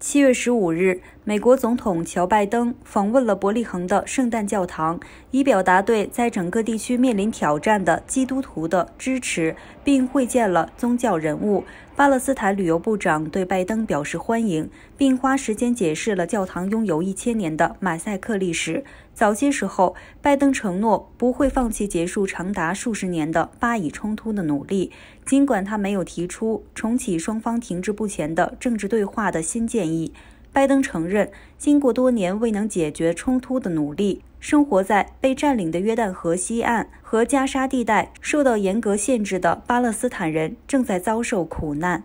七月十五日，美国总统乔·拜登访问了伯利恒的圣诞教堂，以表达对在整个地区面临挑战的基督徒的支持，并会见了宗教人物。巴勒斯坦旅游部长对拜登表示欢迎，并花时间解释了教堂拥有一千年的马赛克历史。早些时候，拜登承诺不会放弃结束长达数十年的巴以冲突的努力，尽管他没有提出重启双方停滞不前的政治对话的新建。拜登承认，经过多年未能解决冲突的努力，生活在被占领的约旦河西岸和加沙地带受到严格限制的巴勒斯坦人正在遭受苦难。